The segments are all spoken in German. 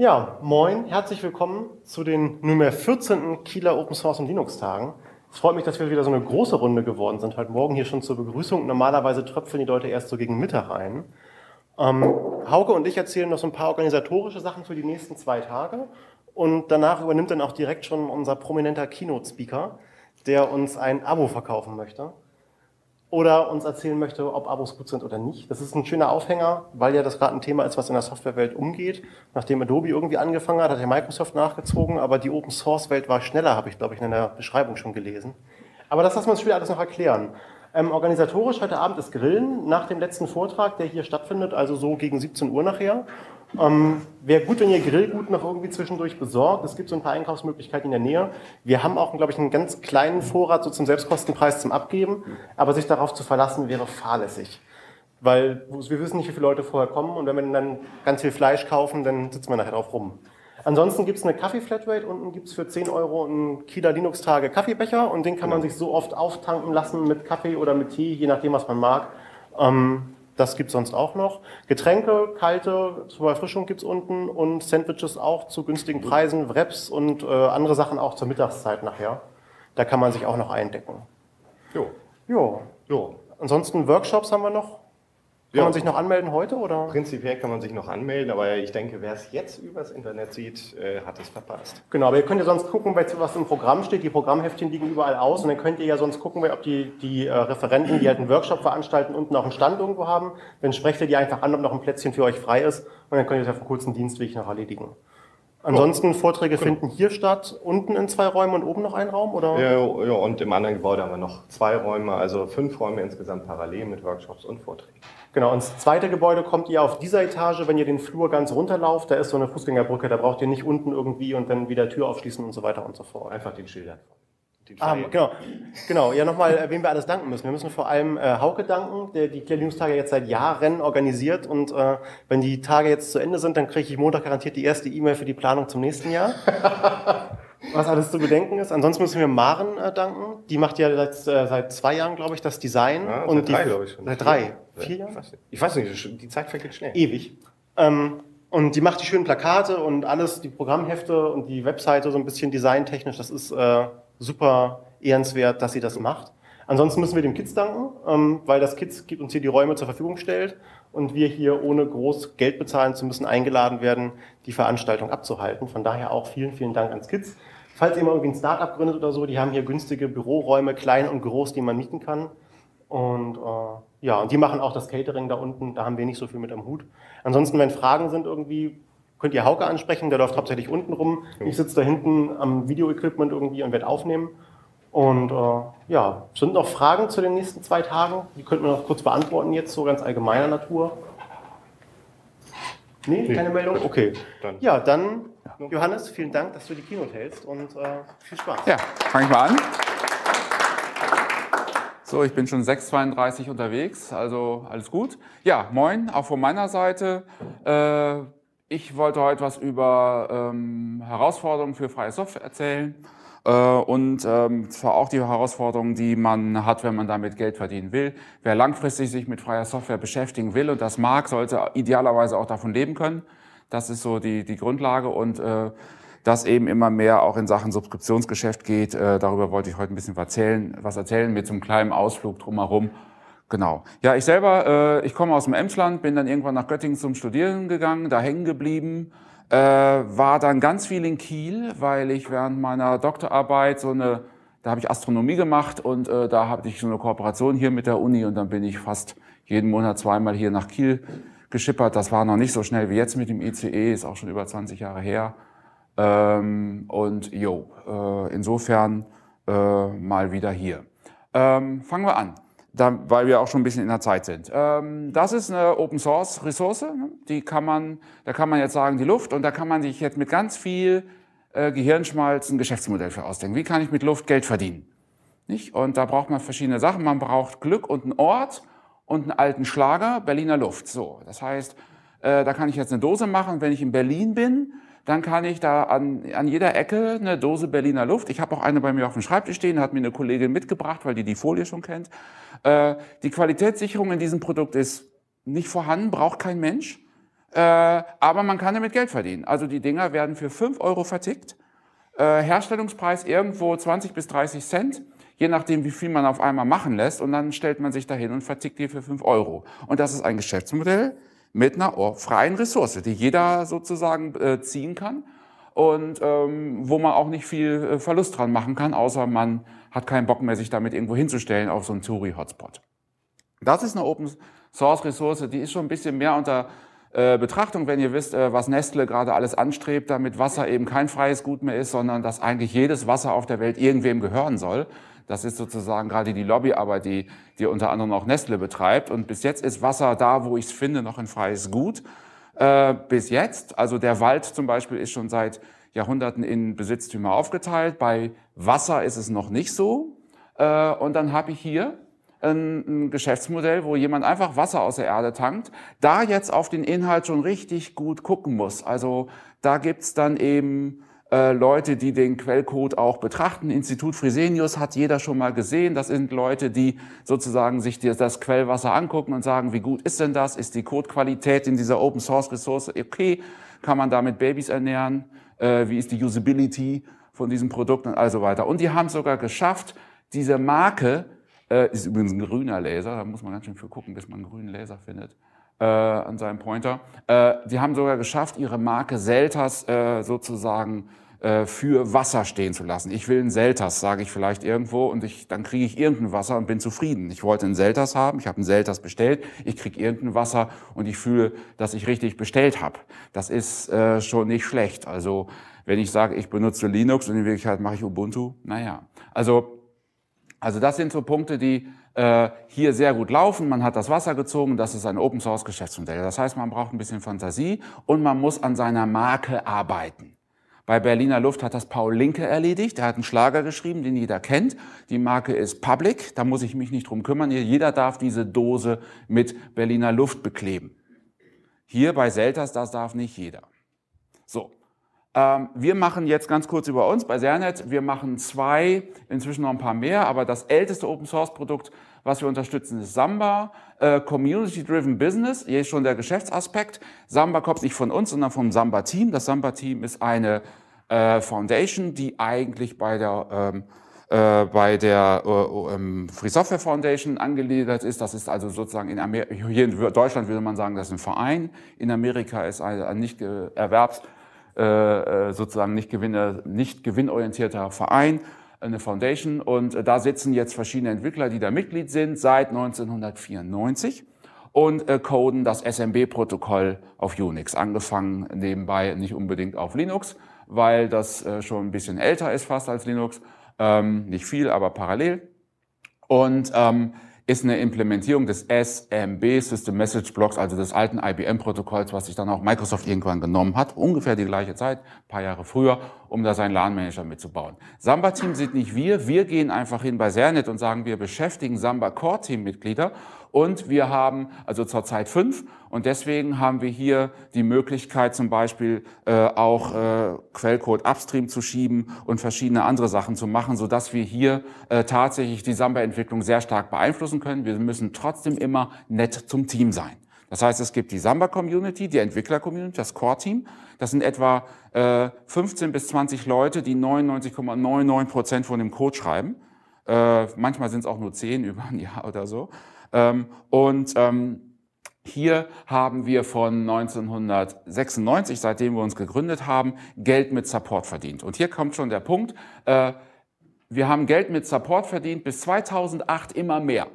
Ja, moin, herzlich willkommen zu den nunmehr 14. Kieler Open Source und Linux Tagen. Es freut mich, dass wir wieder so eine große Runde geworden sind. Heute Morgen hier schon zur Begrüßung. Normalerweise tröpfeln die Leute erst so gegen Mittag ein. Ähm, Hauke und ich erzählen noch so ein paar organisatorische Sachen für die nächsten zwei Tage. Und danach übernimmt dann auch direkt schon unser prominenter Keynote-Speaker, der uns ein Abo verkaufen möchte oder uns erzählen möchte, ob Abos gut sind oder nicht. Das ist ein schöner Aufhänger, weil ja das gerade ein Thema ist, was in der Softwarewelt umgeht. Nachdem Adobe irgendwie angefangen hat, hat ja Microsoft nachgezogen, aber die Open Source Welt war schneller, habe ich glaube ich in der Beschreibung schon gelesen. Aber das lassen wir uns später alles noch erklären. Ähm, organisatorisch heute Abend ist Grillen nach dem letzten Vortrag, der hier stattfindet, also so gegen 17 Uhr nachher. Ähm, Wäre gut, wenn ihr Grillgut noch irgendwie zwischendurch besorgt. Es gibt so ein paar Einkaufsmöglichkeiten in der Nähe. Wir haben auch, glaube ich, einen ganz kleinen Vorrat so zum Selbstkostenpreis zum Abgeben. Aber sich darauf zu verlassen, wäre fahrlässig. Weil wir wissen nicht, wie viele Leute vorher kommen. Und wenn wir dann ganz viel Fleisch kaufen, dann sitzt man nachher drauf rum. Ansonsten gibt es eine Kaffee-Flatrate. Unten gibt es für 10 Euro einen Kieler Linux-Tage Kaffeebecher. Und den kann man genau. sich so oft auftanken lassen mit Kaffee oder mit Tee, je nachdem, was man mag. Ähm, das gibt's sonst auch noch. Getränke, kalte zur Erfrischung gibt's unten und Sandwiches auch zu günstigen Preisen, Wraps und äh, andere Sachen auch zur Mittagszeit nachher. Da kann man sich auch noch eindecken. Jo. Jo. Jo. Ansonsten Workshops haben wir noch. Kann man sich noch anmelden heute? Oder? Prinzipiell kann man sich noch anmelden, aber ich denke, wer es jetzt übers Internet sieht, äh, hat es verpasst. Genau, aber ihr könnt ja sonst gucken, was im Programm steht. Die Programmheftchen liegen überall aus und dann könnt ihr ja sonst gucken, ob die, die äh, Referenten, die halt einen Workshop veranstalten, unten auch einen Stand irgendwo haben. Dann sprecht ihr die einfach an, ob noch ein Plätzchen für euch frei ist und dann könnt ihr das auf einem kurzen Dienstweg noch erledigen. Ansonsten Vorträge genau. finden hier statt, unten in zwei Räumen und oben noch ein Raum, oder? Ja, ja, und im anderen Gebäude haben wir noch zwei Räume, also fünf Räume insgesamt parallel mit Workshops und Vorträgen. Genau, ins zweite Gebäude kommt ihr auf dieser Etage, wenn ihr den Flur ganz runterlauft, da ist so eine Fußgängerbrücke, da braucht ihr nicht unten irgendwie und dann wieder Tür aufschließen und so weiter und so fort. Einfach den Schildern. ah, genau, genau. Ja, nochmal, äh, wem wir alles danken müssen. Wir müssen vor allem äh, Hauke danken, der die clear jetzt seit Jahren organisiert. Und äh, wenn die Tage jetzt zu Ende sind, dann kriege ich Montag garantiert die erste E-Mail für die Planung zum nächsten Jahr. was alles zu bedenken ist. Ansonsten müssen wir Maren äh, danken. Die macht ja seit, äh, seit zwei Jahren, glaube ich, das Design. Ja, und seit die, drei, glaube ich. Schon. Seit drei. Vier, vier Jahre? Ich weiß nicht, die Zeit vergeht schnell. Ewig. Ähm, und die macht die schönen Plakate und alles, die Programmhefte und die Webseite so ein bisschen designtechnisch. Das ist äh, super ehrenswert, dass sie das macht. Ansonsten müssen wir dem Kids danken, ähm, weil das Kids uns hier die Räume zur Verfügung stellt und wir hier ohne groß Geld bezahlen zu müssen eingeladen werden, die Veranstaltung abzuhalten. Von daher auch vielen, vielen Dank ans Kids falls ihr mal irgendwie ein Startup gründet oder so, die haben hier günstige Büroräume, klein und groß, die man mieten kann. Und äh, ja, und die machen auch das Catering da unten, da haben wir nicht so viel mit am Hut. Ansonsten, wenn Fragen sind irgendwie, könnt ihr Hauke ansprechen, der läuft hauptsächlich unten rum. Ich sitze da hinten am Videoequipment irgendwie und werde aufnehmen. Und äh, ja, sind noch Fragen zu den nächsten zwei Tagen? Die könnten wir noch kurz beantworten jetzt, so ganz allgemeiner Natur. Nee, nee, keine Meldung? Okay. Dann. Ja, dann, Johannes, vielen Dank, dass du die Keynote hältst und äh, viel Spaß. Ja, fange ich mal an. So, ich bin schon 6.32 unterwegs, also alles gut. Ja, moin, auch von meiner Seite. Äh, ich wollte heute was über ähm, Herausforderungen für freie Software erzählen. Äh, und ähm, zwar auch die Herausforderungen, die man hat, wenn man damit Geld verdienen will. Wer langfristig sich mit freier Software beschäftigen will und das mag, sollte idealerweise auch davon leben können. Das ist so die, die Grundlage und äh, das eben immer mehr auch in Sachen Subskriptionsgeschäft geht. Äh, darüber wollte ich heute ein bisschen was erzählen, was erzählen mit so einem kleinen Ausflug drumherum. Genau. Ja, ich selber, äh, ich komme aus dem Emsland, bin dann irgendwann nach Göttingen zum Studieren gegangen, da hängen geblieben äh, war dann ganz viel in Kiel, weil ich während meiner Doktorarbeit so eine, da habe ich Astronomie gemacht und äh, da habe ich so eine Kooperation hier mit der Uni und dann bin ich fast jeden Monat zweimal hier nach Kiel geschippert. Das war noch nicht so schnell wie jetzt mit dem ICE, ist auch schon über 20 Jahre her. Ähm, und jo, äh, insofern äh, mal wieder hier. Ähm, fangen wir an da, weil wir auch schon ein bisschen in der Zeit sind. Ähm, das ist eine Open Source Ressource, ne? die kann man, da kann man jetzt sagen die Luft und da kann man sich jetzt mit ganz viel äh, Gehirnschmalz ein Geschäftsmodell für ausdenken. Wie kann ich mit Luft Geld verdienen? Nicht? Und da braucht man verschiedene Sachen. Man braucht Glück und einen Ort und einen alten Schlager, Berliner Luft. So, das heißt, äh, da kann ich jetzt eine Dose machen. Wenn ich in Berlin bin, dann kann ich da an, an jeder Ecke eine Dose Berliner Luft, ich habe auch eine bei mir auf dem Schreibtisch stehen, hat mir eine Kollegin mitgebracht, weil die die Folie schon kennt. Äh, die Qualitätssicherung in diesem Produkt ist nicht vorhanden, braucht kein Mensch, äh, aber man kann damit Geld verdienen. Also die Dinger werden für 5 Euro vertickt, äh, Herstellungspreis irgendwo 20 bis 30 Cent je nachdem, wie viel man auf einmal machen lässt. Und dann stellt man sich dahin und vertickt die für 5 Euro. Und das ist ein Geschäftsmodell, mit einer freien Ressource, die jeder sozusagen äh, ziehen kann und ähm, wo man auch nicht viel äh, Verlust dran machen kann, außer man hat keinen Bock mehr, sich damit irgendwo hinzustellen auf so einen Turi-Hotspot. Das ist eine Open-Source-Ressource, die ist schon ein bisschen mehr unter äh, Betrachtung, wenn ihr wisst, äh, was Nestle gerade alles anstrebt, damit Wasser eben kein freies Gut mehr ist, sondern dass eigentlich jedes Wasser auf der Welt irgendwem gehören soll. Das ist sozusagen gerade die Lobbyarbeit, die, die unter anderem auch Nestle betreibt. Und bis jetzt ist Wasser da, wo ich es finde, noch ein freies Gut. Äh, bis jetzt, also der Wald zum Beispiel ist schon seit Jahrhunderten in Besitztümer aufgeteilt. Bei Wasser ist es noch nicht so. Äh, und dann habe ich hier ein, ein Geschäftsmodell, wo jemand einfach Wasser aus der Erde tankt, da jetzt auf den Inhalt schon richtig gut gucken muss. Also da gibt's dann eben äh, Leute, die den Quellcode auch betrachten. Institut Frisenius hat jeder schon mal gesehen. Das sind Leute, die sozusagen sich das Quellwasser angucken und sagen, wie gut ist denn das? Ist die Codequalität in dieser Open Source Ressource okay? Kann man damit Babys ernähren? Äh, wie ist die Usability von diesem Produkt und also weiter? Und die haben sogar geschafft, diese Marke, äh, ist übrigens ein grüner Laser, da muss man ganz schön für gucken, bis man einen grünen Laser findet an seinem Pointer. die haben sogar geschafft, ihre Marke Seltas sozusagen äh, für Wasser stehen zu lassen. Ich will ein Selters, sage ich vielleicht irgendwo, und ich, dann kriege ich irgendein Wasser und bin zufrieden. Ich wollte ein Selters haben, ich habe ein Selters bestellt, ich kriege irgendein Wasser und ich fühle, dass ich richtig bestellt habe. Das ist äh, schon nicht schlecht. Also wenn ich sage, ich benutze Linux und in Wirklichkeit mache ich Ubuntu, naja. Also, also das sind so Punkte, die äh, hier sehr gut laufen. Man hat das Wasser gezogen, das ist ein Open-Source-Geschäftsmodell. Das heißt, man braucht ein bisschen Fantasie und man muss an seiner Marke arbeiten. Bei Berliner Luft hat das Paul Linke erledigt. Er hat einen Schlager geschrieben, den jeder kennt. Die Marke ist Public. Da muss ich mich nicht drum kümmern. Jeder darf diese Dose mit Berliner Luft bekleben. Hier bei Selters, das darf nicht jeder. So. Ähm, wir machen jetzt ganz kurz über uns bei Sernet. Wir machen zwei, inzwischen noch ein paar mehr, aber das älteste Open Source Produkt was wir unterstützen, ist Samba, äh, Community-Driven Business. Hier ist schon der Geschäftsaspekt. Samba kommt nicht von uns, sondern vom Samba-Team. Das Samba-Team ist eine äh, Foundation, die eigentlich bei der ähm, äh, bei der äh, ähm, Free Software Foundation angeliedert ist. Das ist also sozusagen in Amer hier in Deutschland würde man sagen, das ist ein Verein. In Amerika ist ein, ein nicht erwerbs äh, äh, sozusagen nicht, gewinne, nicht gewinnorientierter Verein eine Foundation und äh, da sitzen jetzt verschiedene Entwickler, die da Mitglied sind seit 1994 und äh, coden das SMB-Protokoll auf Unix, angefangen nebenbei nicht unbedingt auf Linux, weil das äh, schon ein bisschen älter ist fast als Linux, ähm, nicht viel, aber parallel und ähm, ist eine Implementierung des SMB, System Message Blocks, also des alten IBM-Protokolls, was sich dann auch Microsoft irgendwann genommen hat, ungefähr die gleiche Zeit, paar Jahre früher, um da seinen LAN-Manager mitzubauen. Samba-Team sind nicht wir. Wir gehen einfach hin bei Sernet und sagen, wir beschäftigen Samba-Core-Team-Mitglieder und wir haben also zurzeit fünf und deswegen haben wir hier die Möglichkeit zum Beispiel äh, auch äh, Quellcode upstream zu schieben und verschiedene andere Sachen zu machen, so dass wir hier äh, tatsächlich die Samba-Entwicklung sehr stark beeinflussen können. Wir müssen trotzdem immer nett zum Team sein. Das heißt, es gibt die Samba-Community, die Entwickler-Community, das Core-Team. Das sind etwa äh, 15 bis 20 Leute, die 99,99 Prozent von dem Code schreiben. Äh, manchmal sind es auch nur 10 über ein Jahr oder so. Ähm, und ähm, hier haben wir von 1996, seitdem wir uns gegründet haben, Geld mit Support verdient. Und hier kommt schon der Punkt. Äh, wir haben Geld mit Support verdient, bis 2008 immer mehr.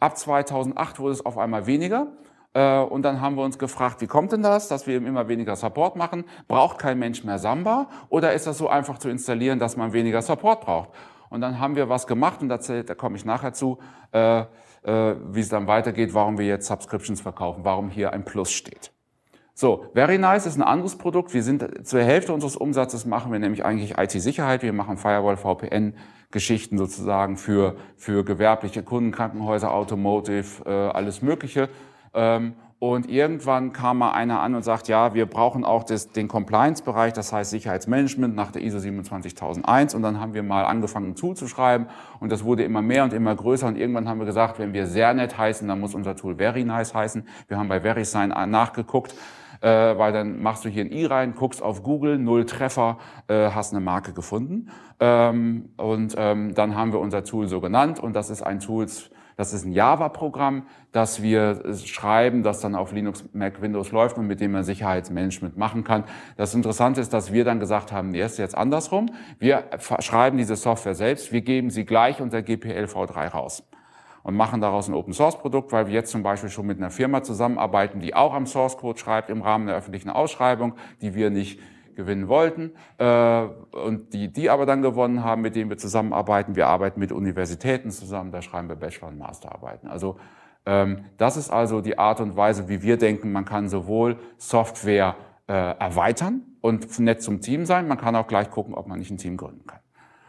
Ab 2008 wurde es auf einmal weniger. Äh, und dann haben wir uns gefragt, wie kommt denn das, dass wir eben immer weniger Support machen? Braucht kein Mensch mehr Samba? Oder ist das so einfach zu installieren, dass man weniger Support braucht? Und dann haben wir was gemacht und dazu, da komme ich nachher zu, äh, äh, wie es dann weitergeht, warum wir jetzt Subscriptions verkaufen, warum hier ein Plus steht. So, Very Nice ist ein anderes Produkt. Wir sind zur Hälfte unseres Umsatzes machen wir nämlich eigentlich IT-Sicherheit. Wir machen Firewall, VPN-Geschichten sozusagen für, für gewerbliche Kunden, Krankenhäuser, Automotive, äh, alles Mögliche. Ähm, und irgendwann kam mal einer an und sagt, ja, wir brauchen auch das, den Compliance-Bereich, das heißt Sicherheitsmanagement nach der ISO 27001. Und dann haben wir mal angefangen zuzuschreiben und das wurde immer mehr und immer größer. Und irgendwann haben wir gesagt, wenn wir sehr nett heißen, dann muss unser Tool very nice heißen. Wir haben bei VeriSign nachgeguckt äh, weil dann machst du hier ein i rein, guckst auf Google, null Treffer, äh, hast eine Marke gefunden. Ähm, und ähm, dann haben wir unser Tool so genannt und das ist ein Tools das ist ein Java-Programm, das wir äh, schreiben, das dann auf Linux, Mac, Windows läuft und mit dem man Sicherheitsmanagement machen kann. Das Interessante ist, dass wir dann gesagt haben, nee, ist jetzt andersrum. Wir schreiben diese Software selbst, wir geben sie gleich unter GPL V3 raus und machen daraus ein Open-Source-Produkt, weil wir jetzt zum Beispiel schon mit einer Firma zusammenarbeiten, die auch am Source-Code schreibt im Rahmen der öffentlichen Ausschreibung, die wir nicht gewinnen wollten äh, und die, die aber dann gewonnen haben, mit denen wir zusammenarbeiten. Wir arbeiten mit Universitäten zusammen, da schreiben wir Bachelor- und Masterarbeiten. Also ähm, das ist also die Art und Weise, wie wir denken, man kann sowohl Software äh, erweitern und nett zum Team sein, man kann auch gleich gucken, ob man nicht ein Team gründen kann.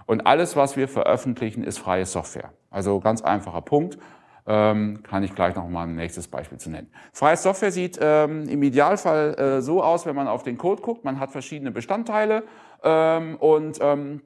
Und alles, was wir veröffentlichen, ist freie Software. Also ganz einfacher Punkt ähm, kann ich gleich noch mal ein nächstes Beispiel zu nennen. Freie Software sieht ähm, im Idealfall äh, so aus, wenn man auf den Code guckt, man hat verschiedene Bestandteile ähm, und ähm,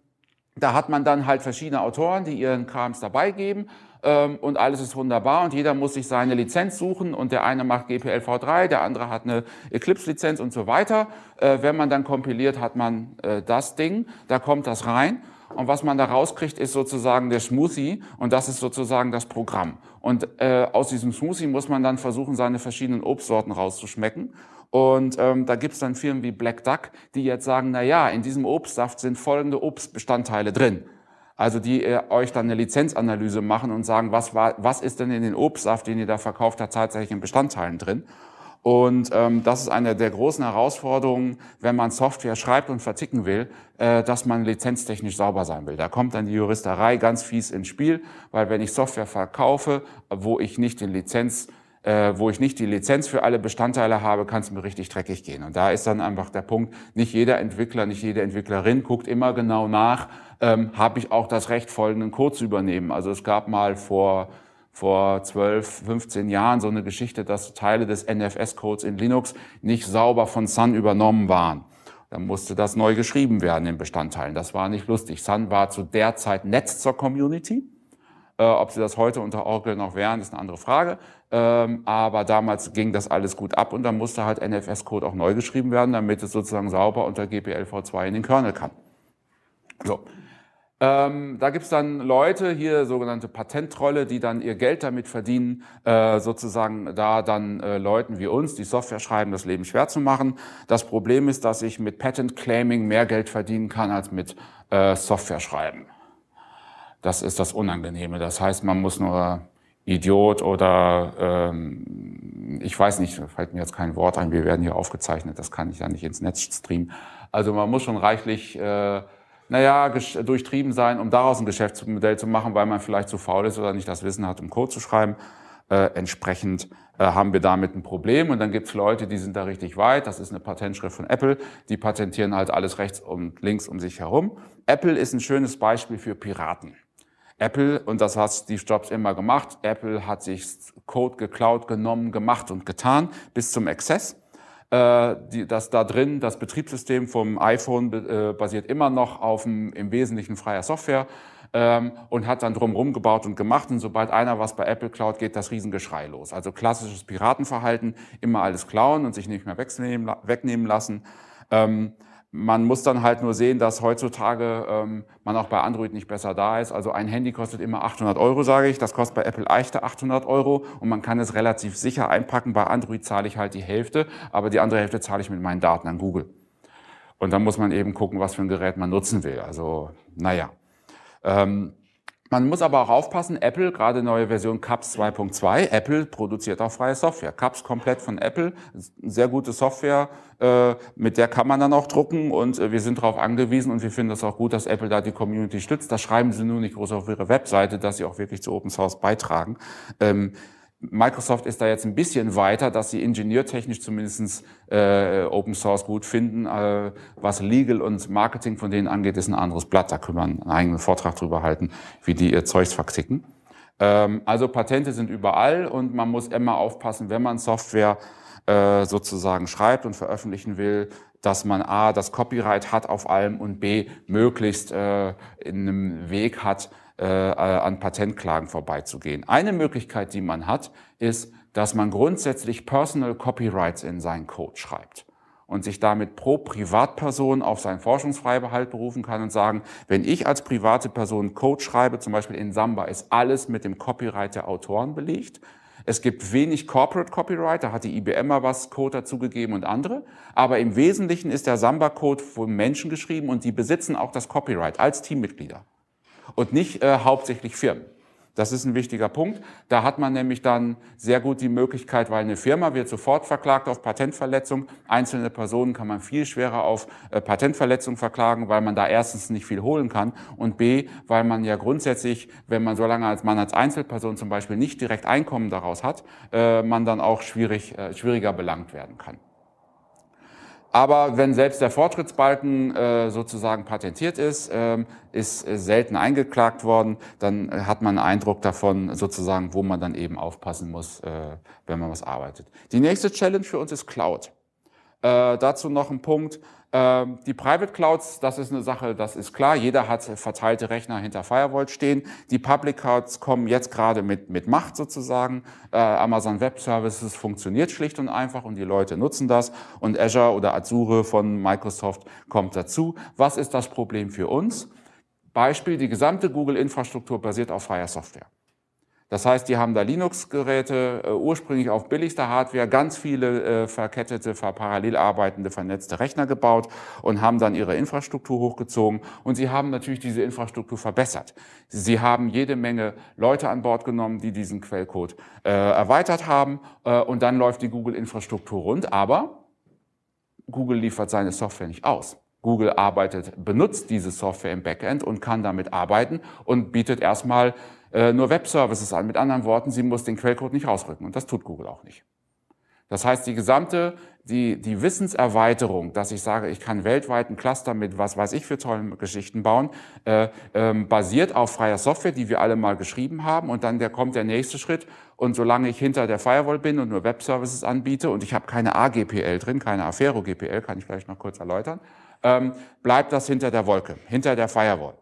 da hat man dann halt verschiedene Autoren, die ihren Krams dabei geben ähm, und alles ist wunderbar und jeder muss sich seine Lizenz suchen und der eine macht GPL V3, der andere hat eine Eclipse-Lizenz und so weiter. Äh, wenn man dann kompiliert, hat man äh, das Ding, da kommt das rein und was man da rauskriegt, ist sozusagen der Smoothie und das ist sozusagen das Programm. Und äh, aus diesem Smoothie muss man dann versuchen, seine verschiedenen Obstsorten rauszuschmecken. Und ähm, da gibt's dann Firmen wie Black Duck, die jetzt sagen, na ja, in diesem Obstsaft sind folgende Obstbestandteile drin. Also die äh, euch dann eine Lizenzanalyse machen und sagen, was, war, was ist denn in den Obstsaft, den ihr da verkauft habt, tatsächlich in Bestandteilen drin. Und ähm, das ist eine der großen Herausforderungen, wenn man Software schreibt und verticken will, äh, dass man lizenztechnisch sauber sein will. Da kommt dann die Juristerei ganz fies ins Spiel, weil wenn ich Software verkaufe, wo ich nicht den Lizenz äh, wo ich nicht die Lizenz für alle Bestandteile habe, kann es mir richtig dreckig gehen. Und da ist dann einfach der Punkt, nicht jeder Entwickler, nicht jede Entwicklerin guckt immer genau nach, ähm, habe ich auch das Recht, folgenden Code zu übernehmen. Also es gab mal vor vor 12, 15 Jahren so eine Geschichte, dass Teile des NFS-Codes in Linux nicht sauber von Sun übernommen waren. Dann musste das neu geschrieben werden in Bestandteilen. Das war nicht lustig. Sun war zu der Zeit Netz zur Community. Äh, ob sie das heute unter Oracle noch wären, ist eine andere Frage. Ähm, aber damals ging das alles gut ab und dann musste halt NFS-Code auch neu geschrieben werden, damit es sozusagen sauber unter GPL v2 in den Kernel kann. So. Ähm, da gibt's dann Leute, hier sogenannte Patentrolle, die dann ihr Geld damit verdienen, äh, sozusagen da dann äh, Leuten wie uns, die Software schreiben, das Leben schwer zu machen. Das Problem ist, dass ich mit Patent Claiming mehr Geld verdienen kann als mit äh, Software schreiben. Das ist das Unangenehme. Das heißt, man muss nur Idiot oder ähm, ich weiß nicht, fällt mir jetzt kein Wort ein, wir werden hier aufgezeichnet, das kann ich ja nicht ins Netz streamen. Also man muss schon reichlich... Äh, naja, durchtrieben sein, um daraus ein Geschäftsmodell zu machen, weil man vielleicht zu faul ist oder nicht das Wissen hat, um Code zu schreiben. Äh, entsprechend äh, haben wir damit ein Problem. Und dann gibt's Leute, die sind da richtig weit. Das ist eine Patentschrift von Apple. Die patentieren halt alles rechts und links um sich herum. Apple ist ein schönes Beispiel für Piraten. Apple, und das hat Steve Jobs immer gemacht, Apple hat sich Code geklaut, genommen, gemacht und getan bis zum Exzess äh, die, dass da drin das Betriebssystem vom iPhone äh, basiert immer noch auf dem, im Wesentlichen freier Software ähm, und hat dann drumherum gebaut und gemacht. Und sobald einer was bei Apple klaut, geht das Riesengeschrei los. Also klassisches Piratenverhalten, immer alles klauen und sich nicht mehr wegnehmen, wegnehmen lassen. Ähm, man muss dann halt nur sehen, dass heutzutage ähm, man auch bei Android nicht besser da ist. Also ein Handy kostet immer 800 Euro, sage ich. Das kostet bei Apple Eichte 800 Euro und man kann es relativ sicher einpacken. Bei Android zahle ich halt die Hälfte, aber die andere Hälfte zahle ich mit meinen Daten an Google. Und dann muss man eben gucken, was für ein Gerät man nutzen will. Also, naja. Ähm, man muss aber auch aufpassen, Apple, gerade neue Version CAPS 2.2, Apple produziert auch freie Software. CAPS komplett von Apple, sehr gute Software, äh, mit der kann man dann auch drucken und äh, wir sind darauf angewiesen und wir finden das auch gut, dass Apple da die Community stützt. Das schreiben sie nur nicht groß auf ihre Webseite, dass sie auch wirklich zu Open Source beitragen. Ähm, Microsoft ist da jetzt ein bisschen weiter, dass sie ingenieurtechnisch zumindest äh, Open Source gut finden. Äh, was Legal und Marketing von denen angeht, ist ein anderes Blatt. Da können wir einen eigenen Vortrag drüber halten, wie die ihr Zeugs verticken. Ähm, also Patente sind überall und man muss immer aufpassen, wenn man Software äh, sozusagen schreibt und veröffentlichen will, dass man A, das Copyright hat auf allem und B, möglichst äh, in einem Weg hat, äh, an Patentklagen vorbeizugehen. Eine Möglichkeit, die man hat, ist, dass man grundsätzlich Personal Copyrights in seinen Code schreibt und sich damit pro Privatperson auf seinen Forschungsfreibehalt berufen kann und sagen, wenn ich als private Person Code schreibe, zum Beispiel in Samba, ist alles mit dem Copyright der Autoren belegt. Es gibt wenig Corporate Copyright, da hat die IBM mal was Code dazugegeben und andere. Aber im Wesentlichen ist der Samba-Code von Menschen geschrieben und die besitzen auch das Copyright als Teammitglieder und nicht äh, hauptsächlich Firmen. Das ist ein wichtiger Punkt. Da hat man nämlich dann sehr gut die Möglichkeit, weil eine Firma wird sofort verklagt auf Patentverletzung. Einzelne Personen kann man viel schwerer auf äh, Patentverletzung verklagen, weil man da erstens nicht viel holen kann und b, weil man ja grundsätzlich, wenn man so lange als man als Einzelperson zum Beispiel nicht direkt Einkommen daraus hat, äh, man dann auch schwierig, äh, schwieriger belangt werden kann. Aber wenn selbst der Fortschrittsbalken äh, sozusagen patentiert ist, ähm, ist äh, selten eingeklagt worden, dann äh, hat man einen Eindruck davon, sozusagen, wo man dann eben aufpassen muss, wenn man was arbeitet. Die nächste Challenge für uns ist Cloud. dazu noch ein Punkt. Ähm, die Private Clouds, das ist eine Sache, das ist klar. Jeder hat verteilte Rechner hinter Firewall stehen. Die Public Clouds kommen jetzt gerade mit, mit Macht sozusagen. Äh, Amazon Web Services funktioniert schlicht und einfach und die Leute nutzen das. Und Azure oder Azure von Microsoft kommt dazu. Was ist das Problem für uns? Beispiel, die gesamte Google-Infrastruktur basiert auf freier Software. Das heißt, die haben da Linux-Geräte, äh, ursprünglich auf billigster Hardware, ganz viele äh, verkettete, parallel arbeitende, vernetzte Rechner gebaut und haben dann ihre Infrastruktur hochgezogen. Und sie haben natürlich diese Infrastruktur verbessert. Sie haben jede Menge Leute an Bord genommen, die diesen Quellcode äh, erweitert haben. Äh, und dann läuft die Google-Infrastruktur rund. Aber Google liefert seine Software nicht aus. Google arbeitet, benutzt diese Software im Backend und kann damit arbeiten und bietet erstmal äh, nur Web-Services an. Mit anderen Worten, sie muss den Quellcode nicht rausrücken und das tut Google auch nicht. Das heißt, die gesamte, die, die Wissenserweiterung, dass ich sage, ich kann weltweiten Cluster mit was weiß ich für tollen Geschichten bauen, äh, ähm, basiert auf freier Software, die wir alle mal geschrieben haben. Und dann der, kommt der nächste Schritt. Und solange ich hinter der Firewall bin und nur Web-Services anbiete und ich habe keine AGPL drin, keine Afero-GPL, kann ich vielleicht noch kurz erläutern, ähm, bleibt das hinter der Wolke, hinter der Firewall.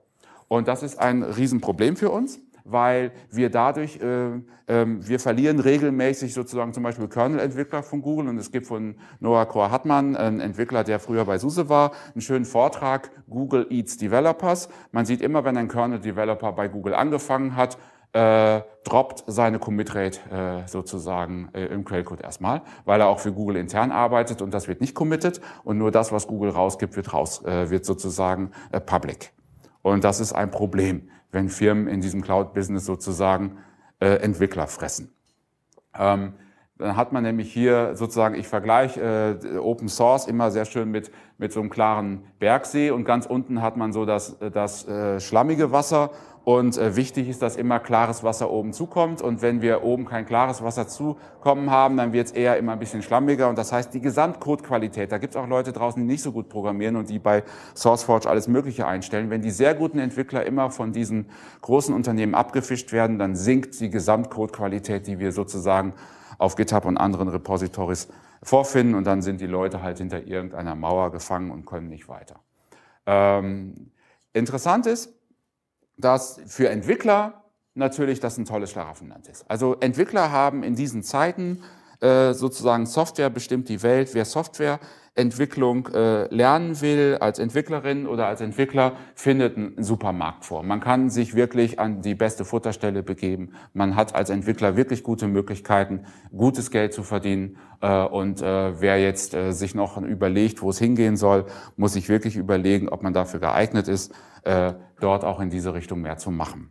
Und das ist ein Riesenproblem für uns weil wir dadurch, äh, äh, wir verlieren regelmäßig sozusagen zum Beispiel Kernel-Entwickler von Google und es gibt von Noah Cor Hartmann, ein Entwickler, der früher bei SUSE war, einen schönen Vortrag, Google Eats Developers. Man sieht immer, wenn ein Kernel-Developer bei Google angefangen hat, äh, droppt seine Commit-Rate äh, sozusagen äh, im Quellcode erstmal, weil er auch für Google intern arbeitet und das wird nicht committed und nur das, was Google rausgibt, wird, raus, äh, wird sozusagen äh, public. Und das ist ein Problem wenn Firmen in diesem Cloud-Business sozusagen äh, Entwickler fressen. Ähm, dann hat man nämlich hier sozusagen, ich vergleiche äh, Open Source immer sehr schön mit, mit so einem klaren Bergsee und ganz unten hat man so das, das äh, schlammige Wasser und äh, wichtig ist, dass immer klares Wasser oben zukommt. Und wenn wir oben kein klares Wasser zukommen haben, dann wird es eher immer ein bisschen schlammiger. Und das heißt, die Gesamtcodequalität, da gibt es auch Leute draußen, die nicht so gut programmieren und die bei SourceForge alles Mögliche einstellen. Wenn die sehr guten Entwickler immer von diesen großen Unternehmen abgefischt werden, dann sinkt die Gesamtcodequalität, die wir sozusagen auf GitHub und anderen Repositories vorfinden. Und dann sind die Leute halt hinter irgendeiner Mauer gefangen und können nicht weiter. Ähm, interessant ist, dass für Entwickler natürlich das ein tolles Schlaraffenland ist. Also Entwickler haben in diesen Zeiten äh, sozusagen Software bestimmt die Welt. Wer Softwareentwicklung äh, lernen will, als Entwicklerin oder als Entwickler, findet einen Supermarkt vor. Man kann sich wirklich an die beste Futterstelle begeben. Man hat als Entwickler wirklich gute Möglichkeiten, gutes Geld zu verdienen. Äh, und wer jetzt sich noch überlegt, wo es hingehen soll, muss sich wirklich überlegen, ob man dafür geeignet ist, dort auch in diese Richtung mehr zu machen.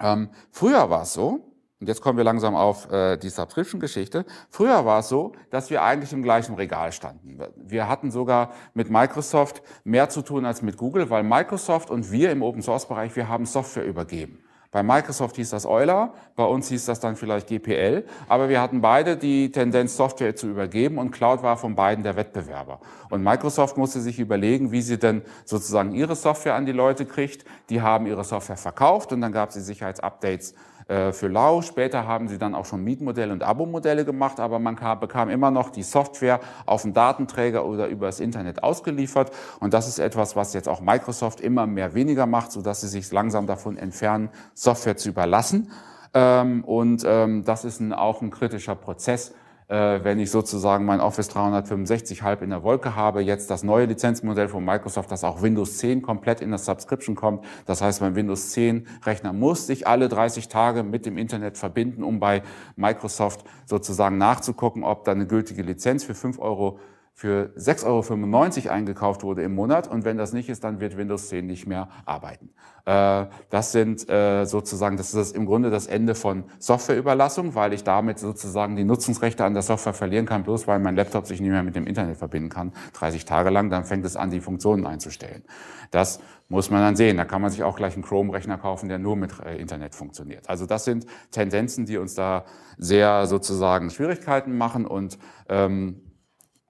Ähm, früher war es so, und jetzt kommen wir langsam auf äh, die Subscription-Geschichte. Früher war es so, dass wir eigentlich im gleichen Regal standen. Wir hatten sogar mit Microsoft mehr zu tun als mit Google, weil Microsoft und wir im Open-Source-Bereich, wir haben Software übergeben. Bei Microsoft hieß das Euler, bei uns hieß das dann vielleicht GPL, aber wir hatten beide die Tendenz, Software zu übergeben und Cloud war von beiden der Wettbewerber. Und Microsoft musste sich überlegen, wie sie denn sozusagen ihre Software an die Leute kriegt. Die haben ihre Software verkauft und dann gab sie Sicherheitsupdates äh, für Lau. Später haben sie dann auch schon Mietmodelle und Abo-Modelle gemacht, aber man kam, bekam immer noch die Software auf dem Datenträger oder über das Internet ausgeliefert. Und das ist etwas, was jetzt auch Microsoft immer mehr weniger macht, sodass sie sich langsam davon entfernen, Software zu überlassen. Ähm, und ähm, das ist auch ein kritischer Prozess, äh, wenn ich sozusagen mein Office 365 halb in der Wolke habe, jetzt das neue Lizenzmodell von Microsoft, dass auch Windows 10 komplett in das Subscription kommt. Das heißt, mein Windows 10 Rechner muss sich alle 30 Tage mit dem Internet verbinden, um bei Microsoft sozusagen nachzugucken, ob da eine gültige Lizenz für 5 Euro für 6,95 Euro eingekauft wurde im Monat und wenn das nicht ist, dann wird Windows 10 nicht mehr arbeiten. Äh, das sind äh, sozusagen, das ist im Grunde das Ende von Softwareüberlassung, weil ich damit sozusagen die Nutzungsrechte an der Software verlieren kann, bloß weil mein Laptop sich nicht mehr mit dem Internet verbinden kann, 30 Tage lang, dann fängt es an, die Funktionen einzustellen. Das muss man dann sehen. Da kann man sich auch gleich einen Chrome-Rechner kaufen, der nur mit äh, Internet funktioniert. Also das sind Tendenzen, die uns da sehr sozusagen Schwierigkeiten machen und ähm,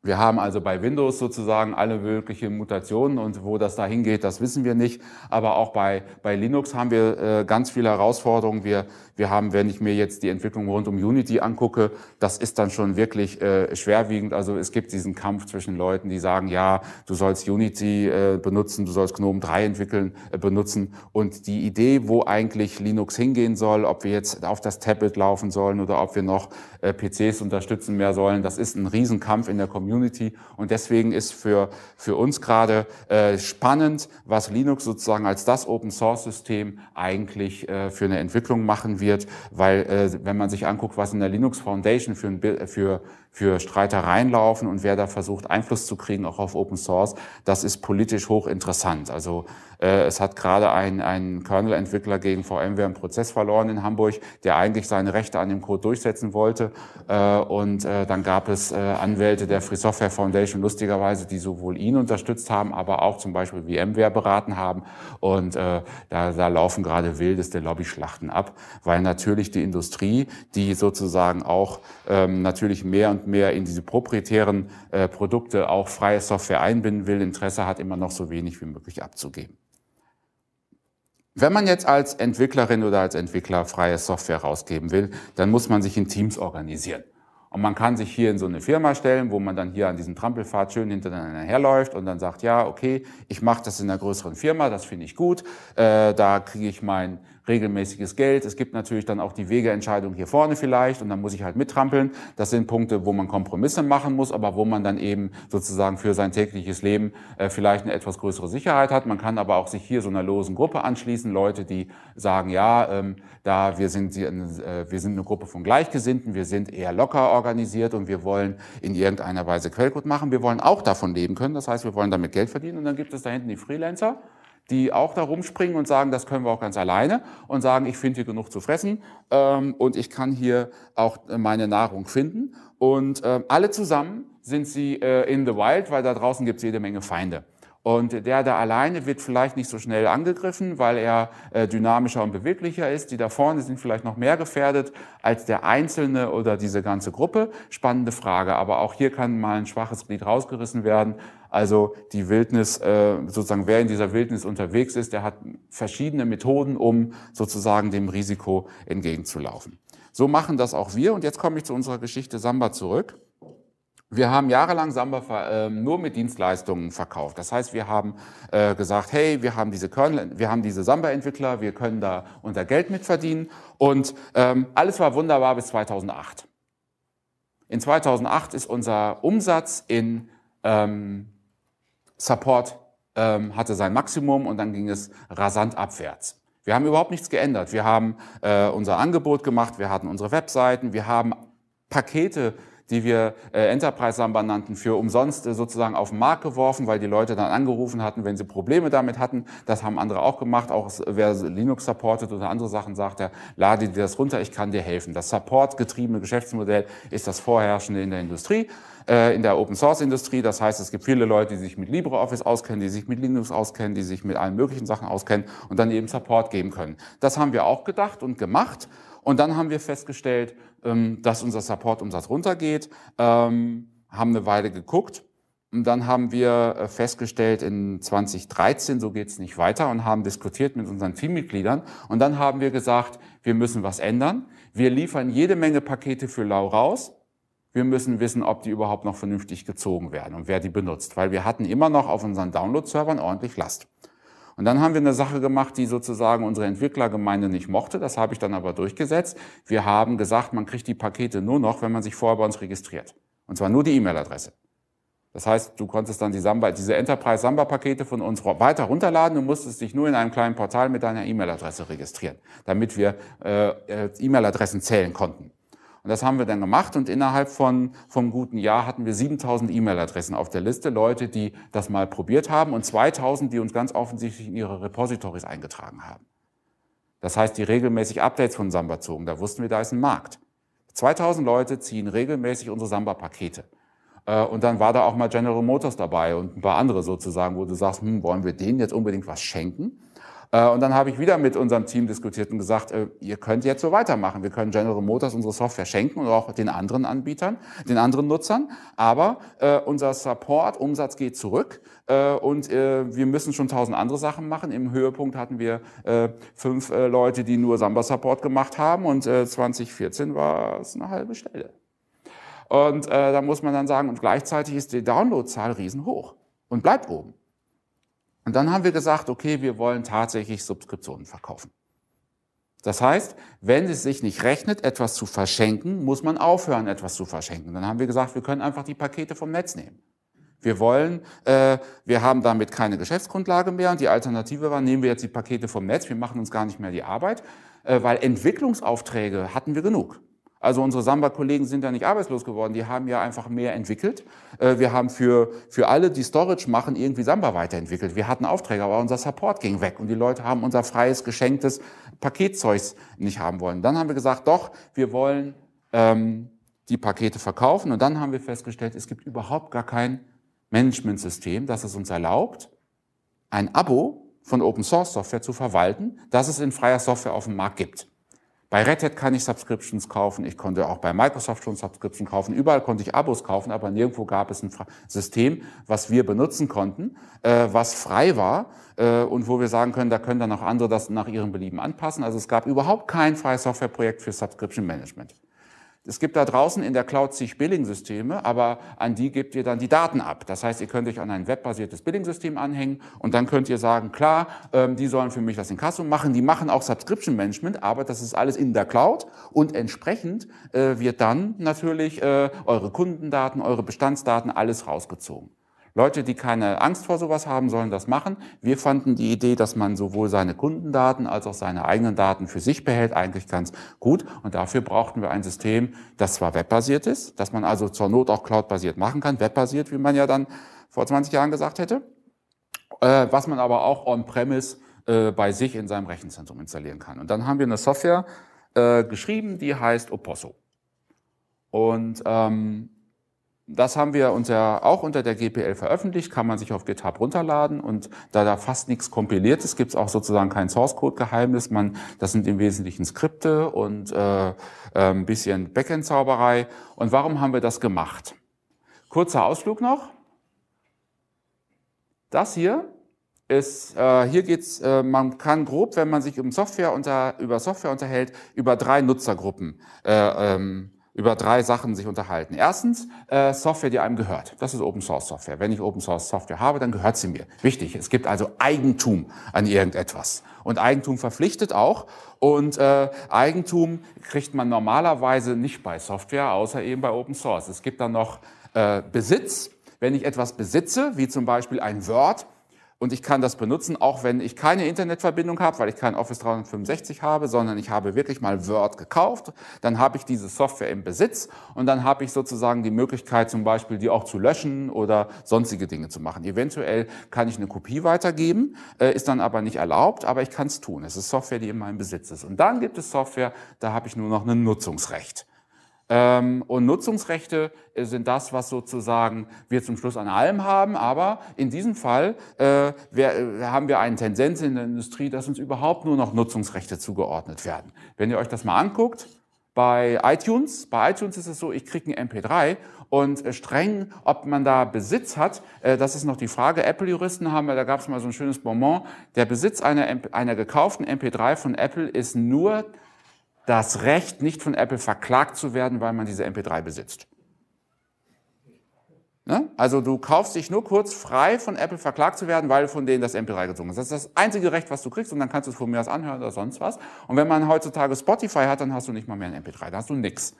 wir haben also bei Windows sozusagen alle möglichen Mutationen und wo das dahin geht, das wissen wir nicht. Aber auch bei, bei Linux haben wir äh, ganz viele Herausforderungen. Wir, wir haben, wenn ich mir jetzt die Entwicklung rund um Unity angucke, das ist dann schon wirklich äh, schwerwiegend. Also es gibt diesen Kampf zwischen Leuten, die sagen, ja, du sollst Unity äh, benutzen, du sollst GNOME 3 entwickeln, äh, benutzen. Und die Idee, wo eigentlich Linux hingehen soll, ob wir jetzt auf das Tablet laufen sollen oder ob wir noch äh, PCs unterstützen mehr sollen, das ist ein Riesenkampf in der Community. Community. Und deswegen ist für, für uns gerade äh, spannend, was Linux sozusagen als das Open Source System eigentlich äh, für eine Entwicklung machen wird, weil äh, wenn man sich anguckt, was in der Linux Foundation für, ein, für für Streitereien laufen und wer da versucht, Einfluss zu kriegen, auch auf Open Source, das ist politisch hochinteressant. Also äh, es hat gerade ein, ein Kernel-Entwickler gegen VMware einen Prozess verloren in Hamburg, der eigentlich seine Rechte an dem Code durchsetzen wollte. Äh, und äh, dann gab es äh, Anwälte der Free Software Foundation, lustigerweise, die sowohl ihn unterstützt haben, aber auch zum Beispiel VMware beraten haben. Und äh, da, da laufen gerade wildeste Lobby-Schlachten ab, weil natürlich die Industrie, die sozusagen auch ähm, natürlich mehr und Deutschland mehr in diese proprietären äh, Produkte auch freie Software einbinden will, Interesse hat, immer noch so wenig wie möglich abzugeben. Wenn man jetzt als Entwicklerin oder als Entwickler freie Software rausgeben will, dann muss man sich in Teams organisieren. Und man kann sich hier in so eine Firma stellen, wo man dann hier an diesem Trampelfahrt schön hintereinander herläuft und dann sagt, ja, okay, ich mache das in einer größeren Firma, das finde ich gut, äh, da kriege ich mein regelmäßiges Geld. Es gibt natürlich dann auch die Wegeentscheidung hier vorne vielleicht und dann muss ich halt mittrampeln. Das sind Punkte, wo man Kompromisse machen muss, aber wo man dann eben sozusagen für sein tägliches Leben äh, vielleicht eine etwas größere Sicherheit hat. Man kann aber auch sich hier so einer losen Gruppe anschließen, Leute, die sagen, ja, ähm, da wir sind, äh, wir sind eine Gruppe von Gleichgesinnten, wir sind eher locker organisiert und wir wollen in irgendeiner Weise Quellcode machen. Wir wollen auch davon leben können, das heißt, wir wollen damit Geld verdienen und dann gibt es da hinten die Freelancer die auch da rumspringen und sagen, das können wir auch ganz alleine und sagen, ich finde hier genug zu fressen ähm, und ich kann hier auch äh, meine Nahrung finden. Und äh, alle zusammen sind sie äh, in the wild, weil da draußen gibt es jede Menge Feinde. Und der da alleine wird vielleicht nicht so schnell angegriffen, weil er äh, dynamischer und beweglicher ist. Die da vorne sind vielleicht noch mehr gefährdet als der Einzelne oder diese ganze Gruppe. Spannende Frage. Aber auch hier kann mal ein schwaches Glied rausgerissen werden. Also die Wildnis, äh, sozusagen wer in dieser Wildnis unterwegs ist, der hat verschiedene Methoden, um sozusagen dem Risiko entgegenzulaufen. So machen das auch wir. Und jetzt komme ich zu unserer Geschichte Samba zurück. Wir haben jahrelang Samba ähm, nur mit Dienstleistungen verkauft. Das heißt, wir haben äh, gesagt, hey, wir haben diese Kernel, wir haben diese Samba-Entwickler, wir können da unser Geld mitverdienen. Und ähm, alles war wunderbar bis 2008. In 2008 ist unser Umsatz in ähm, Support hatte sein Maximum und dann ging es rasant abwärts. Wir haben überhaupt nichts geändert. Wir haben äh, unser Angebot gemacht, wir hatten unsere Webseiten, wir haben Pakete die wir äh, Enterprise Samba nannten, für umsonst äh, sozusagen auf den Markt geworfen, weil die Leute dann angerufen hatten, wenn sie Probleme damit hatten. Das haben andere auch gemacht. Auch wer Linux supportet oder andere Sachen sagt, er, lade dir das runter, ich kann dir helfen. Das Support-getriebene Geschäftsmodell ist das vorherrschende in der Industrie äh, in der Open Source Industrie. Das heißt, es gibt viele Leute, die sich mit LibreOffice auskennen, die sich mit Linux auskennen, die sich mit allen möglichen Sachen auskennen und dann eben Support geben können. Das haben wir auch gedacht und gemacht und dann haben wir festgestellt, ähm, dass unser Supportumsatz runtergeht, ähm, haben eine Weile geguckt und dann haben wir äh, festgestellt, in 2013, so geht's nicht weiter und haben diskutiert mit unseren Teammitgliedern. Und dann haben wir gesagt, wir müssen was ändern. Wir liefern jede Menge Pakete für Lau raus. Wir müssen wissen, ob die überhaupt noch vernünftig gezogen werden und wer die benutzt, weil wir hatten immer noch auf unseren Download-Servern ordentlich Last. Und dann haben wir eine Sache gemacht, die sozusagen unsere Entwicklergemeinde nicht mochte. Das habe ich dann aber durchgesetzt. Wir haben gesagt, man kriegt die Pakete nur noch, wenn man sich vorher bei uns registriert. Und zwar nur die E-Mail-Adresse. Das heißt, du konntest dann die Samba, diese Enterprise Samba Pakete von uns weiter runterladen und musstest dich nur in einem kleinen Portal mit deiner E-Mail-Adresse registrieren, damit wir äh, äh E-Mail-Adressen zählen konnten. Und das haben wir dann gemacht und innerhalb von vom guten Jahr hatten wir 7000 E-Mail-Adressen auf der Liste, Leute, die das mal probiert haben und 2000, die uns ganz offensichtlich in ihre Repositories eingetragen haben. Das heißt, die regelmäßig Updates von Samba zogen, da wussten wir, da ist ein Markt. 2000 Leute ziehen regelmäßig unsere Samba-Pakete. Äh, und dann war da auch mal General Motors dabei und ein paar andere sozusagen, wo du sagst, hm, wollen wir denen jetzt unbedingt was schenken? Äh, und dann habe ich wieder mit unserem Team diskutiert und gesagt, äh, ihr könnt jetzt so weitermachen. Wir können General Motors unsere Software schenken und auch den anderen Anbietern, den anderen Nutzern. Aber äh, unser Support, Umsatz geht zurück und wir müssen schon tausend andere Sachen machen. Im Höhepunkt hatten wir fünf Leute, die nur Samba-Support gemacht haben und 2014 war es eine halbe Stelle. Und da muss man dann sagen, und gleichzeitig ist die Downloadzahl riesenhoch und bleibt oben. Und dann haben wir gesagt, okay, wir wollen tatsächlich Subskriptionen verkaufen. Das heißt, wenn es sich nicht rechnet, etwas zu verschenken, muss man aufhören, etwas zu verschenken. Dann haben wir gesagt, wir können einfach die Pakete vom Netz nehmen. Wir wollen, äh, wir haben damit keine Geschäftsgrundlage mehr und die Alternative war, nehmen wir jetzt die Pakete vom Netz, wir machen uns gar nicht mehr die Arbeit, äh, weil Entwicklungsaufträge hatten wir genug. Also unsere Samba-Kollegen sind ja nicht arbeitslos geworden, die haben ja einfach mehr entwickelt. Äh, wir haben für, für alle, die Storage machen, irgendwie Samba weiterentwickelt. Wir hatten Aufträge, aber unser Support ging weg und die Leute haben unser freies, geschenktes Paketzeugs nicht haben wollen. Dann haben wir gesagt, doch, wir wollen ähm, die Pakete verkaufen und dann haben wir festgestellt, es gibt überhaupt gar kein Management-System, das es uns erlaubt, ein Abo von Open Source Software zu verwalten, das es in freier Software auf dem Markt gibt. Bei Red Hat kann ich Subscriptions kaufen, ich konnte auch bei Microsoft schon Subscriptions kaufen, überall konnte ich Abos kaufen, aber nirgendwo gab es ein System, was wir benutzen konnten, äh, was frei war äh, und wo wir sagen können, da können dann auch andere das nach ihrem Belieben anpassen. Also es gab überhaupt kein freies Softwareprojekt für Subscription Management. Es gibt da draußen in der Cloud zig Billing-Systeme, aber an die gebt ihr dann die Daten ab. Das heißt, ihr könnt euch an ein webbasiertes Billing-System anhängen und dann könnt ihr sagen, klar, ähm, die sollen für mich das Inkasso machen, die machen auch Subscription Management, aber das ist alles in der Cloud und entsprechend äh, wird dann natürlich äh, eure Kundendaten, eure Bestandsdaten, alles rausgezogen. Leute, die keine Angst vor sowas haben, sollen das machen. Wir fanden die Idee, dass man sowohl seine Kundendaten als auch seine eigenen Daten für sich behält, eigentlich ganz gut. Und dafür brauchten wir ein System, das zwar webbasiert ist, das man also zur Not auch cloudbasiert machen kann, webbasiert, wie man ja dann vor 20 Jahren gesagt hätte, äh, was man aber auch on-premise äh, bei sich in seinem Rechenzentrum installieren kann. Und dann haben wir eine Software äh, geschrieben, die heißt Oposso. Und ähm, das haben wir uns ja auch unter der GPL veröffentlicht, kann man sich auf GitHub runterladen und da da fast nichts kompiliert ist, gibt es auch sozusagen kein Source-Code-Geheimnis. Man, das sind im Wesentlichen Skripte und äh, äh, ein bisschen Backend-Zauberei. Und warum haben wir das gemacht? Kurzer Ausflug noch. Das hier ist, äh, hier geht's, äh, man kann grob, wenn man sich um Software unter, über Software unterhält, über drei Nutzergruppen äh, ähm, über drei Sachen sich unterhalten. Erstens, äh, Software, die einem gehört. Das ist Open Source Software. Wenn ich Open Source Software habe, dann gehört sie mir. Wichtig, es gibt also Eigentum an irgendetwas. Und Eigentum verpflichtet auch. Und äh, Eigentum kriegt man normalerweise nicht bei Software, außer eben bei Open Source. Es gibt dann noch äh, Besitz. Wenn ich etwas besitze, wie zum Beispiel ein Word, und ich kann das benutzen, auch wenn ich keine Internetverbindung habe, weil ich kein Office 365 habe, sondern ich habe wirklich mal Word gekauft, dann habe ich diese Software im Besitz und dann habe ich sozusagen die Möglichkeit zum Beispiel, die auch zu löschen oder sonstige Dinge zu machen. Eventuell kann ich eine Kopie weitergeben, äh, ist dann aber nicht erlaubt, aber ich kann es tun. Es ist Software, die in meinem Besitz ist. Und dann gibt es Software, da habe ich nur noch ein Nutzungsrecht. Ähm, und Nutzungsrechte äh, sind das, was sozusagen wir zum Schluss an allem haben. Aber in diesem Fall äh, wir, äh, haben wir eine Tendenz in der Industrie, dass uns überhaupt nur noch Nutzungsrechte zugeordnet werden. Wenn ihr euch das mal anguckt, bei iTunes, bei iTunes ist es so, ich kriege ein MP3 und äh, streng, ob man da Besitz hat, äh, das ist noch die Frage. Apple-Juristen haben, da gab es mal so ein schönes Bonbon, der Besitz einer, einer gekauften MP3 von Apple ist nur das Recht, nicht von Apple verklagt zu werden, weil man diese MP3 besitzt. Ne? Also du kaufst dich nur kurz frei, von Apple verklagt zu werden, weil von denen das MP3 gezogen ist. Das ist das einzige Recht, was du kriegst und dann kannst du es von mir aus anhören oder sonst was. Und wenn man heutzutage Spotify hat, dann hast du nicht mal mehr ein MP3, dann hast du nix.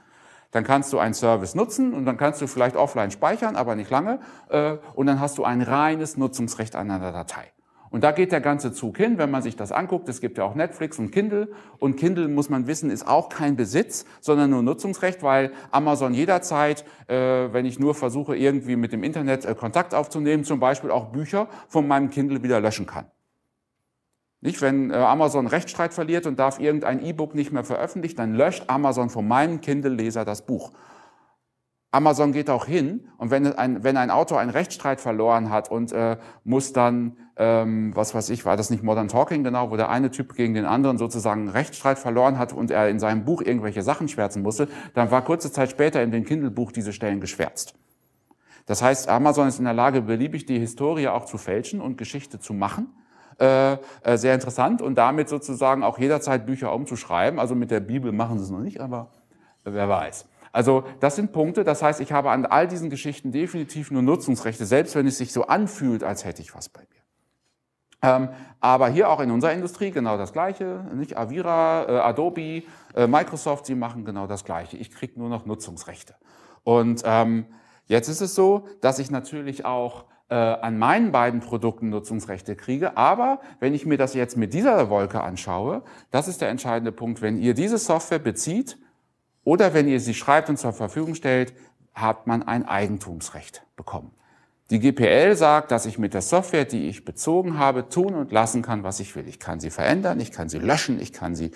Dann kannst du einen Service nutzen und dann kannst du vielleicht offline speichern, aber nicht lange. Äh, und dann hast du ein reines Nutzungsrecht an einer Datei. Und da geht der ganze Zug hin, wenn man sich das anguckt. Es gibt ja auch Netflix und Kindle. Und Kindle, muss man wissen, ist auch kein Besitz, sondern nur Nutzungsrecht, weil Amazon jederzeit, äh, wenn ich nur versuche, irgendwie mit dem Internet äh, Kontakt aufzunehmen, zum Beispiel auch Bücher von meinem Kindle wieder löschen kann. Nicht, wenn äh, Amazon Rechtsstreit verliert und darf irgendein E-Book nicht mehr veröffentlichen, dann löscht Amazon von meinem Kindle-Leser das Buch. Amazon geht auch hin und wenn ein, wenn ein Autor einen Rechtsstreit verloren hat und äh, muss dann, ähm, was weiß ich, war das nicht Modern Talking genau, wo der eine Typ gegen den anderen sozusagen einen Rechtsstreit verloren hat und er in seinem Buch irgendwelche Sachen schwärzen musste, dann war kurze Zeit später in dem Kindle-Buch diese Stellen geschwärzt. Das heißt, Amazon ist in der Lage, beliebig die Historie auch zu fälschen und Geschichte zu machen. Äh, äh, sehr interessant und damit sozusagen auch jederzeit Bücher umzuschreiben. Also mit der Bibel machen sie es noch nicht, aber wer weiß. Also das sind Punkte, das heißt, ich habe an all diesen Geschichten definitiv nur Nutzungsrechte, selbst wenn es sich so anfühlt, als hätte ich was bei mir. Ähm, aber hier auch in unserer Industrie genau das Gleiche. Nicht Avira, äh, Adobe, äh, Microsoft, sie machen genau das Gleiche. Ich kriege nur noch Nutzungsrechte. Und ähm, jetzt ist es so, dass ich natürlich auch äh, an meinen beiden Produkten Nutzungsrechte kriege. Aber wenn ich mir das jetzt mit dieser Wolke anschaue, das ist der entscheidende Punkt. Wenn ihr diese Software bezieht, oder wenn ihr sie schreibt und zur Verfügung stellt, hat man ein Eigentumsrecht bekommen. Die GPL sagt, dass ich mit der Software, die ich bezogen habe, tun und lassen kann, was ich will. Ich kann sie verändern, ich kann sie löschen, ich kann sie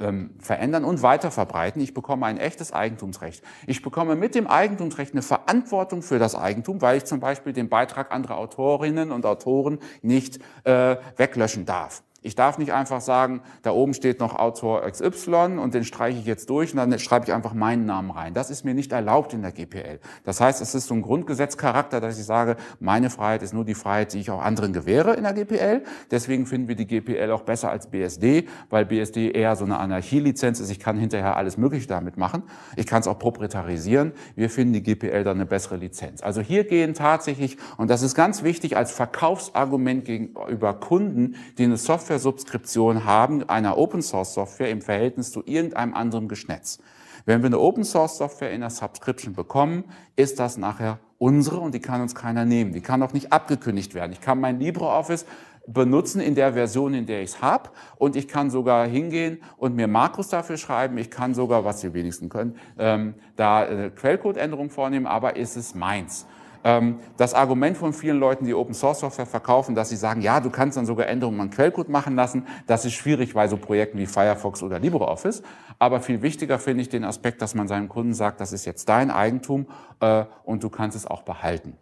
ähm, verändern und weiterverbreiten. Ich bekomme ein echtes Eigentumsrecht. Ich bekomme mit dem Eigentumsrecht eine Verantwortung für das Eigentum, weil ich zum Beispiel den Beitrag anderer Autorinnen und Autoren nicht äh, weglöschen darf. Ich darf nicht einfach sagen, da oben steht noch Autor XY und den streiche ich jetzt durch und dann schreibe ich einfach meinen Namen rein. Das ist mir nicht erlaubt in der GPL. Das heißt, es ist so ein Grundgesetzcharakter, dass ich sage, meine Freiheit ist nur die Freiheit, die ich auch anderen gewähre in der GPL. Deswegen finden wir die GPL auch besser als BSD, weil BSD eher so eine Anarchielizenz ist. Ich kann hinterher alles Mögliche damit machen. Ich kann es auch proprietarisieren. Wir finden die GPL dann eine bessere Lizenz. Also hier gehen tatsächlich, und das ist ganz wichtig als Verkaufsargument gegenüber Kunden, die eine Software Software-Subskription haben einer Open-Source-Software im Verhältnis zu irgendeinem anderen Geschnetz. Wenn wir eine Open-Source-Software in der Subscription bekommen, ist das nachher unsere und die kann uns keiner nehmen. Die kann auch nicht abgekündigt werden. Ich kann mein LibreOffice benutzen in der Version, in der ich es habe. Und ich kann sogar hingehen und mir Makros dafür schreiben. Ich kann sogar, was die wenigsten können, ähm, da äh, Quellcode-Änderungen vornehmen, aber ist es meins. Ähm, das Argument von vielen Leuten, die Open Source Software verkaufen, dass sie sagen, ja, du kannst dann sogar Änderungen an Quellcode machen lassen. Das ist schwierig bei so Projekten wie Firefox oder LibreOffice. Aber viel wichtiger finde ich den Aspekt, dass man seinem Kunden sagt, das ist jetzt dein Eigentum äh, und du kannst es auch behalten.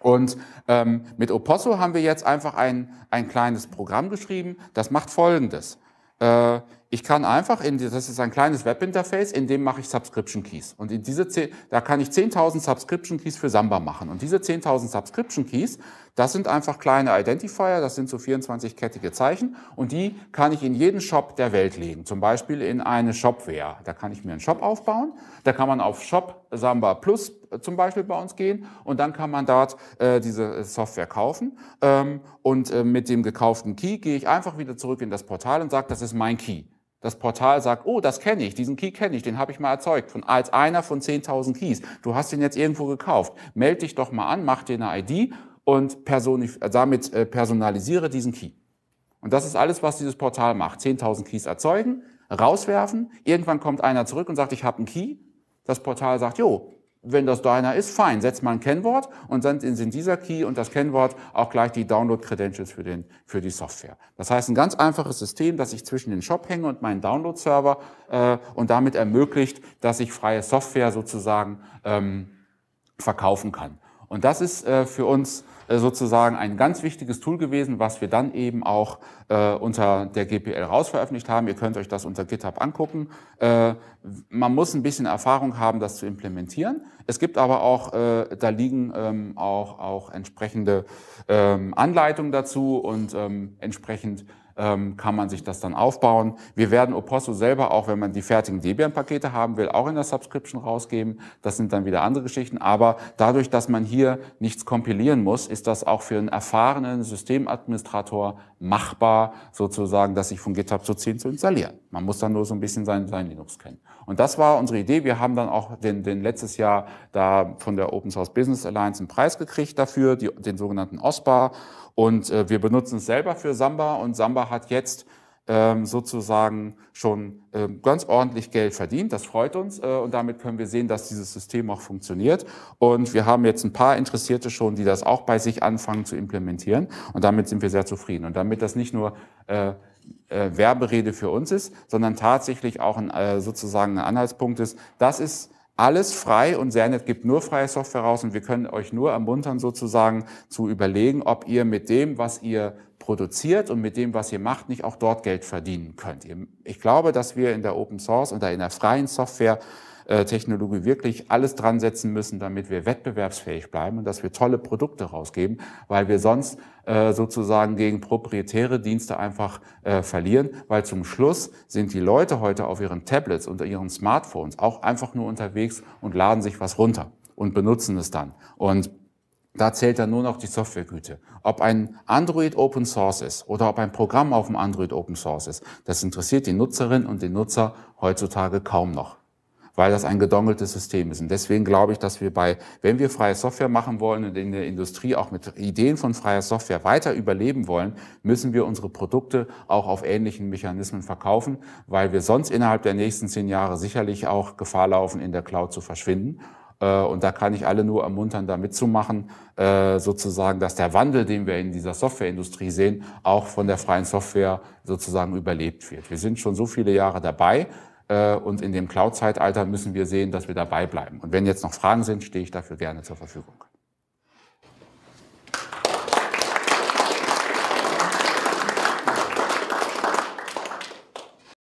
Und ähm, mit Oposso haben wir jetzt einfach ein, ein kleines Programm geschrieben, das macht Folgendes. Äh, ich kann einfach, in, das ist ein kleines Webinterface, in dem mache ich Subscription Keys. Und in diese, da kann ich 10.000 Subscription Keys für Samba machen. Und diese 10.000 Subscription Keys, das sind einfach kleine Identifier, das sind so 24-kettige Zeichen und die kann ich in jeden Shop der Welt legen, zum Beispiel in eine Shopware. Da kann ich mir einen Shop aufbauen, da kann man auf Shop Samba Plus äh, zum Beispiel bei uns gehen und dann kann man dort äh, diese äh, Software kaufen ähm, und äh, mit dem gekauften Key gehe ich einfach wieder zurück in das Portal und sage, das ist mein Key. Das Portal sagt, oh, das kenne ich, diesen Key kenne ich, den habe ich mal erzeugt, von, als einer von 10.000 Keys. Du hast den jetzt irgendwo gekauft. Meld dich doch mal an, mach dir eine ID und damit äh, personalisiere diesen Key. Und das ist alles, was dieses Portal macht. 10.000 Keys erzeugen, rauswerfen. Irgendwann kommt einer zurück und sagt, ich habe einen Key. Das Portal sagt, jo, wenn das deiner ist, fein, setz mal ein Kennwort und dann sind dieser Key und das Kennwort auch gleich die Download-Credentials für, den, für die Software. Das heißt, ein ganz einfaches System, das ich zwischen den Shop hänge und meinen Download-Server äh, und damit ermöglicht, dass ich freie Software sozusagen ähm, verkaufen kann. Und das ist äh, für uns äh, sozusagen ein ganz wichtiges Tool gewesen, was wir dann eben auch äh, unter der GPL rausveröffentlicht haben. Ihr könnt euch das unter GitHub angucken. Äh, man muss ein bisschen Erfahrung haben, das zu implementieren. Es gibt aber auch, äh, da liegen ähm, auch, auch entsprechende ähm, Anleitungen dazu und ähm, entsprechend ähm, kann man sich das dann aufbauen. Wir werden Oposso selber auch, wenn man die fertigen Debian-Pakete haben will, auch in der Subscription rausgeben. Das sind dann wieder andere Geschichten. Aber dadurch, dass man hier nichts kompilieren muss, ist das auch für einen erfahrenen Systemadministrator machbar, sozusagen, das sich von GitHub zu ziehen, zu installieren. Man muss dann nur so ein bisschen sein, sein Linux kennen. Und das war unsere Idee. Wir haben dann auch den, den letztes Jahr da von der Open Source Business Alliance einen Preis gekriegt dafür, die, den sogenannten OSPA. Und äh, wir benutzen es selber für Samba und Samba hat jetzt ähm, sozusagen schon äh, ganz ordentlich Geld verdient. Das freut uns äh, und damit können wir sehen, dass dieses System auch funktioniert. Und wir haben jetzt ein paar Interessierte schon, die das auch bei sich anfangen zu implementieren und damit sind wir sehr zufrieden. Und damit das nicht nur äh, äh, Werberede für uns ist, sondern tatsächlich auch ein, äh, sozusagen ein Anhaltspunkt ist. Das ist alles frei und Sernet gibt nur freie Software raus und wir können euch nur ermuntern, sozusagen zu überlegen, ob ihr mit dem, was ihr produziert und mit dem, was ihr macht, nicht auch dort Geld verdienen könnt. Ich glaube, dass wir in der Open Source oder in der freien Software äh, Technologie wirklich alles dran setzen müssen, damit wir wettbewerbsfähig bleiben und dass wir tolle Produkte rausgeben, weil wir sonst äh, sozusagen gegen proprietäre Dienste einfach äh, verlieren, weil zum Schluss sind die Leute heute auf ihren Tablets und ihren Smartphones auch einfach nur unterwegs und laden sich was runter und benutzen es dann. Und da zählt dann nur noch die Softwaregüte. Ob ein Android Open Source ist oder ob ein Programm auf dem Android Open Source ist, das interessiert die Nutzerin und den Nutzer heutzutage kaum noch weil das ein gedongeltes System ist. Und deswegen glaube ich, dass wir bei, wenn wir freie Software machen wollen und in der Industrie auch mit Ideen von freier Software weiter überleben wollen, müssen wir unsere Produkte auch auf ähnlichen Mechanismen verkaufen, weil wir sonst innerhalb der nächsten zehn Jahre sicherlich auch Gefahr laufen, in der Cloud zu verschwinden. Äh, und da kann ich alle nur ermuntern, da mitzumachen, äh, sozusagen, dass der Wandel, den wir in dieser Softwareindustrie sehen, auch von der freien Software sozusagen überlebt wird. Wir sind schon so viele Jahre dabei, äh, und in dem Cloud-Zeitalter müssen wir sehen, dass wir dabei bleiben. Und wenn jetzt noch Fragen sind, stehe ich dafür gerne zur Verfügung.